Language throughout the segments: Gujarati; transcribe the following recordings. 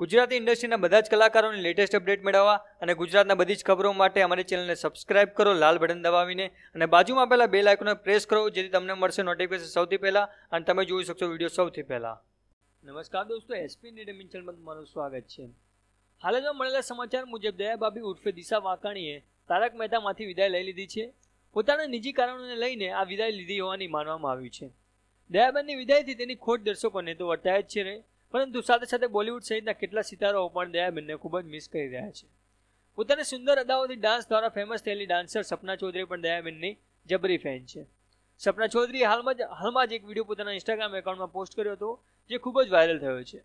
ગુજરાતી ઇન્ડસ્ટ્રીના બધા જ કલાકારોની લેટેસ્ટ અપડેટ મેળવવા અને ગુજરાતના બધી જ ખબરો માટે અમારી ચેનલને સબસ્ક્રાઇબ કરો લાલ બટન દબાવીને અને બાજુમાં પહેલાં બે લાઇકોને પ્રેસ કરો જેથી તમને મળશે નોટિફિકેશન સૌથી પહેલાં અને તમે જોઈ શકશો વિડીયો સૌથી પહેલાં નમસ્કાર દોસ્તો એસપી નેડમિન ચેનલમાં તમારું સ્વાગત છે હાલ જ મળેલા સમાચાર મુજબ દયાભાભી ઉર્ફે દિશા વાકાણીએ તારક મહેતામાંથી વિદાય લઈ લીધી છે પોતાના નિજી કારણોને લઈને આ વિદાય લીધી હોવાની માનવામાં આવ્યું છે દયાબેનની વિદાયથી તેની ખોટ દર્શકોને તો વર્તાય જ છે પરંતુ સાથે સાથે બોલિવૂડ સહિતના કેટલા સિતારાઓ પણ દયા બેનને ખૂબ જ મિસ કરી રહ્યા છે પોતાની સુંદર અદાઓથી ડાન્સ દ્વારા ફેમસ થયેલી ડાન્સર સપના ચૌધરી પણ દયા જબરી ફેન છે સપના ચૌધરી હાલમાં જ હાલમાં જ એક વિડીયો પોતાના ઇન્સ્ટાગ્રામ એકાઉન્ટમાં પોસ્ટ કર્યો હતો જે ખૂબ જ વાયરલ થયો છે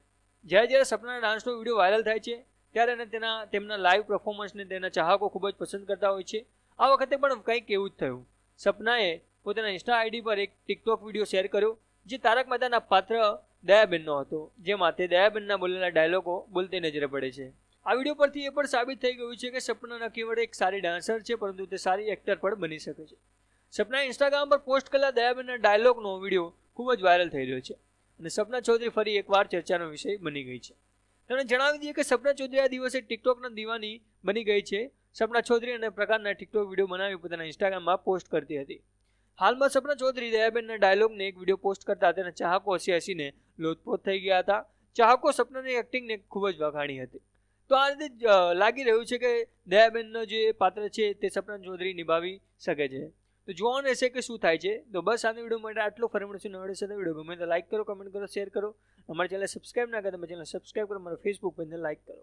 જ્યારે જ્યારે સપનાના ડાન્સનો વિડીયો વાયરલ થાય છે ત્યારે અને તેના તેમના લાઈવ પરફોર્મન્સને તેના ચાહકો ખૂબ જ પસંદ કરતા હોય છે આ વખતે પણ કંઈક એવું જ થયું સપનાએ પોતાના ઇન્સ્ટા આઈડી પર એક ટિકટોક વિડીયો શેર કર્યો જે તારક મહેતાના પાત્ર દયાબેનનો હતો જેમાં તે દયાબેનના બોલેલા ડાયલોગો બોલતી નજરે પડે છે આ વિડીયો પરથી એ પણ સાબિત થઈ ગયું છે કે સપના નક્કીવડ એક સારી ડાન્સર છે પરંતુ તે સારી એક્ટર પણ બની શકે છે સપના ઇન્સ્ટાગ્રામ પર પોસ્ટ કરેલા દયાબેનના ડાયલોગનો વિડીયો ખૂબ જ વાયરલ થઈ રહ્યો છે અને સપના ચૌધરી ફરી એકવાર ચર્ચાનો વિષય બની ગઈ છે તેમણે જણાવી દઈએ કે સપના ચૌધરી આ દિવસે ટિકટોકના દીવાની બની ગઈ છે સપના ચૌધરી અને પ્રકારના ટિકટોક વિડીયો બનાવી પોતાના ઇન્સ્ટાગ્રામમાં પોસ્ટ કરતી હતી હાલમાં સપના ચૌધરી દયાબેનના ડાયલોગને એક વિડીયો પોસ્ટ કરતા તેના ચાહકો હસી હસીને લોથપોથ થઈ ગયા હતા ચાહકો સપનાની એક્ટિંગને ખૂબ જ વખાણી હતી તો આ રીતે લાગી રહ્યું છે કે દયાબેનનો જે પાત્ર છે તે સપના ચૌધરી નિભાવી શકે છે તો જોવાનું રહેશે કે શું થાય છે તો બસ આનો વિડીયો માટે આટલું ફરી મળશું નવડે સાથે વિડીયો ગમે તો લાઈક કરો કમેન્ટ કરો શેર કરો અમારી ચેનલ સબસ્ક્રાઈબ ના કરે તમે ચેનલ સબસ્ક્રાઈબ કરો મારા ફેસબુક પેજને લાઈક કરો